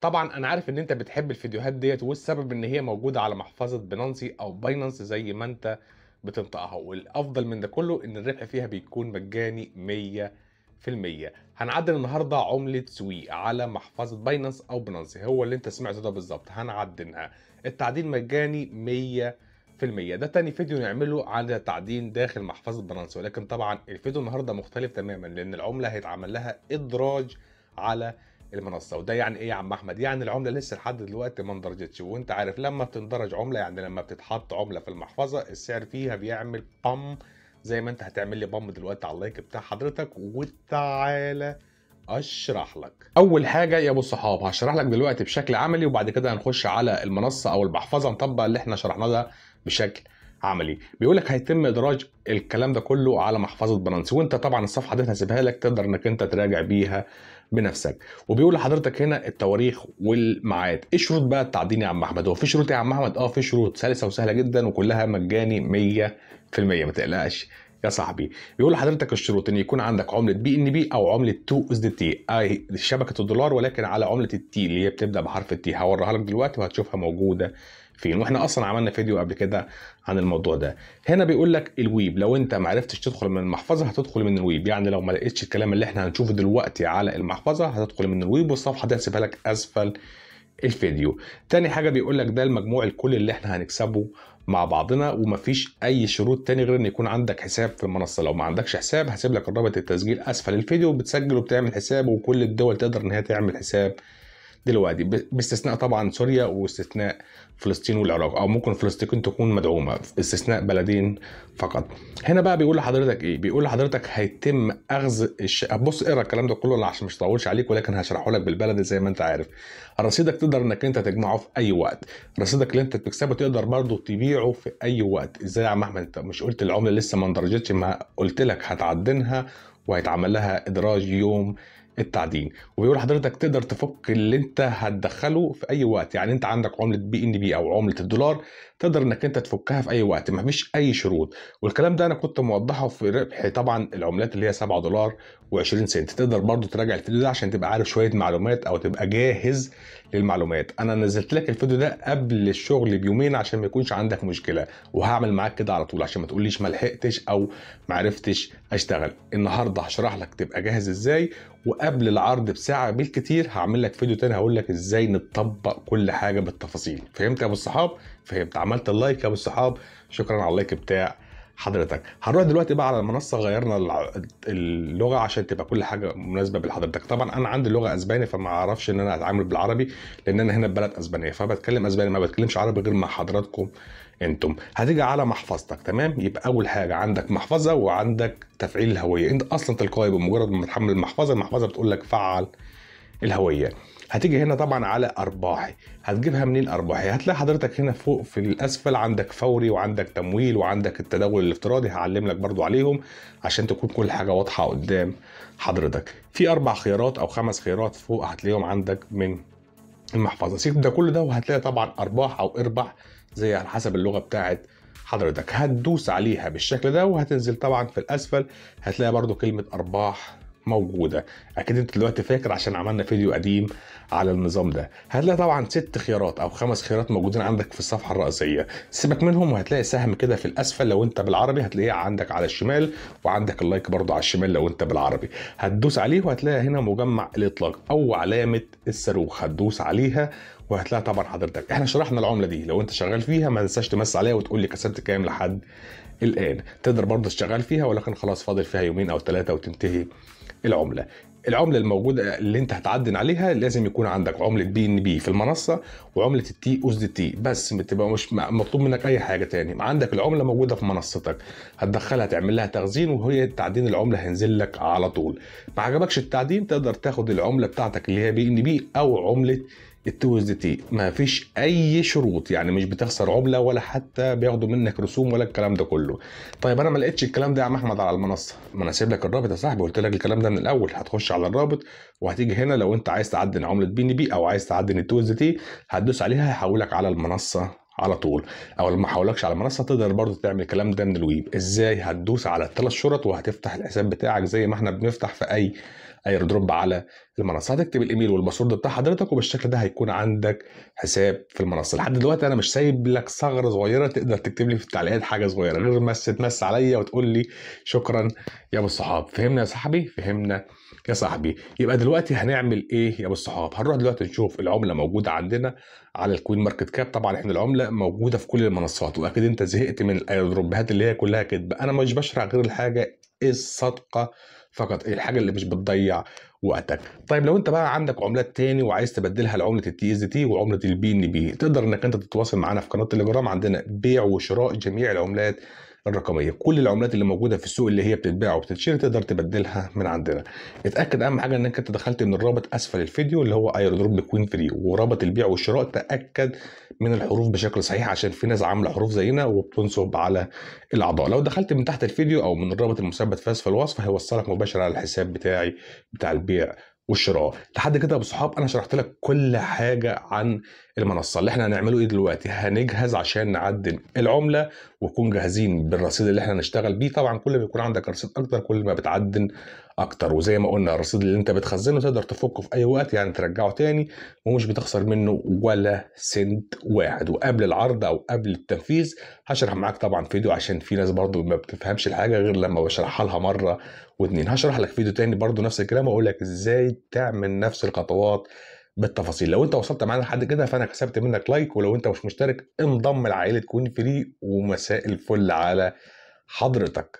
طبعًا أنا عارف إن أنت بتحب الفيديوهات ديت والسبب إن هي موجودة على محفظة بنانسي أو باينانس زي ما أنت بتنطقها، والأفضل من ده كلّه إن الربح فيها بيكون مجاني 100%. هنعدّل النهارده عملة سويق على محفظة باينانس أو بنانسي هو اللي أنت سمعته ده بالظبط هنعدّلها، التعديل مجاني 100%. ده تاني فيديو نعمله على تعدين داخل محفظة بنانس ولكن طبعًا الفيديو النهارده مختلف تمامًا، لإن العملة هيتعمل لها إدراج على المنصه وده يعني ايه يا عم احمد يعني العمله لسه لحد دلوقتي ما اندرجتش وانت عارف لما بتندرج عمله يعني لما بتتحط عمله في المحفظه السعر فيها بيعمل بام زي ما انت هتعمل لي بام دلوقتي على اللايك بتاع حضرتك وتعالى اشرح لك اول حاجه يا ابو الصحاب هشرح لك دلوقتي بشكل عملي وبعد كده هنخش على المنصه او المحفظه نطبق اللي احنا شرحناه ده بشكل عملي بيقول لك هيتم ادراج الكلام ده كله على محفظه بنانسي وانت طبعا الصفحه دي هسيبها لك تقدر انك انت تراجع بيها بنفسك وبيقول لحضرتك هنا التواريخ والميعاد ايه الشروط بقى التعدين يا عم احمد هو في شروط يا عم احمد اه في شروط سلسه وسهله جدا وكلها مجاني 100% ما تقلقش يا صاحبي بيقول لحضرتك الشروط ان يكون عندك عمله بي ان بي او عمله 2 اس دي تي اي شبكه الدولار ولكن على عمله التي اللي هي بتبدا بحرف التي هوريها لك دلوقتي وهتشوفها موجوده فين واحنا اصلا عملنا فيديو قبل كده عن الموضوع ده هنا بيقول لك الويب لو انت ما عرفتش تدخل من المحفظه هتدخل من الويب يعني لو ما لقيتش الكلام اللي احنا هنشوفه دلوقتي على المحفظه هتدخل من الويب والصفحه دي هسيبها لك اسفل الفيديو تاني حاجه بيقول لك ده المجموع الكل اللي احنا هنكسبه مع بعضنا ومفيش اي شروط تاني غير ان يكون عندك حساب في المنصه لو ما عندكش حساب هسيب لك الرابط التسجيل اسفل الفيديو بتسجل وبتعمل حساب وكل الدول تقدر ان هي تعمل حساب دلوقتي باستثناء طبعا سوريا واستثناء فلسطين والعراق او ممكن فلسطين تكون مدعومه استثناء بلدين فقط هنا بقى بيقول لحضرتك ايه بيقول لحضرتك هيتم اخذ الش... بص اقرا الكلام ده كله عشان مش اطولش عليك ولكن هشرحه لك بالبلد زي ما انت عارف رصيدك تقدر انك انت تجمعه في اي وقت رصيدك اللي انت بتكسبه تقدر برضه تبيعه في اي وقت ازاي يا عم احمد انت مش قلت العمله لسه ما اندرجتش ما قلت لك هتعدنها وهيتعمل لها ادراج يوم التعدين وبيقول حضرتك تقدر تفك اللي انت هتدخله في اي وقت يعني انت عندك عمله بي ان بي او عمله الدولار تقدر انك انت تفكها في اي وقت مفيش اي شروط والكلام ده انا كنت موضحه في ربح طبعا العملات اللي هي 7 دولار و20 سنت تقدر برضو تراجع الفيديو ده عشان تبقى عارف شويه معلومات او تبقى جاهز للمعلومات انا نزلت لك الفيديو ده قبل الشغل بيومين عشان ما يكونش عندك مشكله وهعمل معاك كده على طول عشان ما تقوليش ما لحقتش او ما عرفتش اشتغل النهارده هشرح لك تبقى جاهز ازاي وقبل العرض بساعه بالكتير هعمل لك فيديو تاني هقول لك ازاي نطبق كل حاجه بالتفاصيل فهمت يا ابو الصحاب فهمت عملت اللايك يا ابو الصحاب شكرا على اللايك بتاع حضرتك هنروح دلوقتي بقى على المنصه غيرنا اللغه عشان تبقى كل حاجه مناسبه لحضرتك طبعا انا عندي لغه اسباني فما اعرفش ان انا اتعامل بالعربي لان انا هنا في بلد اسبانيه فبتكلم اسباني ما بتكلمش عربي غير مع حضراتكم انتم هتيجي على محفظتك تمام يبقى اول حاجه عندك محفظه وعندك تفعيل الهويه انت اصلا تلقائي بمجرد ما تحمل المحفظه المحفظه بتقول لك فعل الهويه هتيجي هنا طبعا على ارباحي هتجيبها منين ارباحي هتلاقي حضرتك هنا فوق في الاسفل عندك فوري وعندك تمويل وعندك التداول الافتراضي هعلم لك برضو عليهم عشان تكون كل حاجه واضحه قدام حضرتك في اربع خيارات او خمس خيارات فوق هتلاقيهم عندك من المحفظه سيب ده كل ده وهتلاقي طبعا ارباح او اربح زي على حسب اللغه بتاعه حضرتك هتدوس عليها بالشكل ده وهتنزل طبعا في الاسفل هتلاقي برضو كلمه ارباح موجوده اكيد انت دلوقتي فاكر عشان عملنا فيديو قديم على النظام ده هتلاقي طبعا ست خيارات او خمس خيارات موجودين عندك في الصفحه الرئيسيه سيبك منهم وهتلاقي سهم كده في الاسفل لو انت بالعربي هتلاقيه عندك على الشمال وعندك اللايك برضو على الشمال لو انت بالعربي هتدوس عليه وهتلاقي هنا مجمع الاطلاق او علامه الصاروخ هتدوس عليها وهتلاقي طبعا حضرتك احنا شرحنا العمله دي لو انت شغال فيها ما تنساش تمس عليها وتقول لي كسبت كام لحد الان تقدر برضه تشتغل فيها ولكن خلاص فاضل فيها يومين او ثلاثه وتنتهي العمله العمله الموجوده اللي انت هتعدن عليها لازم يكون عندك عمله بي ان بي في المنصه وعمله التي اوز دي تي بس بتبقى مش مطلوب منك اي حاجه تاني عندك العمله موجوده في منصتك هتدخلها تعمل لها تخزين وهي تعدين العمله هينزل لك على طول ما عجبكش التعدين تقدر تاخد العمله بتاعتك اللي هي بي ان بي او عمله التو اس دي تي ما فيش اي شروط يعني مش بتخسر عمله ولا حتى بياخدوا منك رسوم ولا الكلام ده كله طيب انا ما لقيتش الكلام ده يا عم احمد على المنصه ما انا سايب لك الرابط يا صاحبي قلت لك الكلام ده من الاول هتخش على الرابط وهتيجي هنا لو انت عايز تعدن عمله بي ان بي او عايز تعدن التو اس دي تي هتدوس عليها هيحولك على المنصه على طول او لما حولكش على المنصه تقدر برضو تعمل الكلام ده من الويب ازاي هتدوس على الثلاث شرط وهتفتح الحساب بتاعك زي ما احنا بنفتح في اي ايردروب على المنصه هتكتب الايميل والباسورد بتاع حضرتك وبالشكل ده هيكون عندك حساب في المنصه لحد دلوقتي انا مش سايب لك ثغره صغيره تقدر تكتب لي في التعليقات حاجه صغيره غير بس تمس عليا وتقول لي شكرا يا ابو الصحاب فهمنا يا صاحبي فهمنا يا صاحبي يبقى دلوقتي هنعمل ايه يا ابو الصحاب هنروح دلوقتي نشوف العمله موجوده عندنا على الكوين ماركت كاب طبعا احنا العمله موجوده في كل المنصات واكيد انت زهقت من الايردروبات اللي هي كلها كدب انا مش بشرح غير الحاجه إيه الصدقة فقط إيه الحاجة اللي مش بتضيع وقتك طيب لو انت بقى عندك عملات تاني وعايز تبدلها لعملة التي اس تي وعملة البي ان بي تقدر انك انت تتواصل معانا في قناة تليجرام عندنا بيع وشراء جميع العملات الرقميه كل العملات اللي موجوده في السوق اللي هي بتتباع وبتتشري تقدر تبدلها من عندنا اتاكد اهم حاجه انك انت دخلت من الرابط اسفل الفيديو اللي هو ايردروب كوين فري ورابط البيع والشراء تاكد من الحروف بشكل صحيح عشان في ناس عامله حروف زينا وبتنصب على الاعضاء لو دخلت من تحت الفيديو او من الرابط المثبت في اسفل الوصف هيوصلك مباشره على الحساب بتاعي بتاع البيع والشراء لحد كده يا صحاب انا شرحت لك كل حاجه عن المنصه اللي احنا هنعمله ايه دلوقتي هنجهز عشان نعدل العمله ونكون جاهزين بالرصيد اللي احنا هنشتغل بيه طبعا كل ما يكون عندك رصيد اكتر كل ما بتعدل اكتر وزي ما قلنا الرصيد اللي انت بتخزنه تقدر تفكه في اي وقت يعني ترجعه تاني ومش بتخسر منه ولا سنت واحد وقبل العرض او قبل التنفيذ هشرح معاك طبعا فيديو عشان في ناس برضو ما بتفهمش الحاجه غير لما بشرحها لها مره واتنين هشرح لك فيديو تاني برضو نفس الكلام واقول لك ازاي تعمل نفس الخطوات بالتفاصيل لو انت وصلت معانا لحد كده فانا كسبت منك لايك ولو انت مش مشترك انضم لعائله كون فري ومساء الفل على حضرتك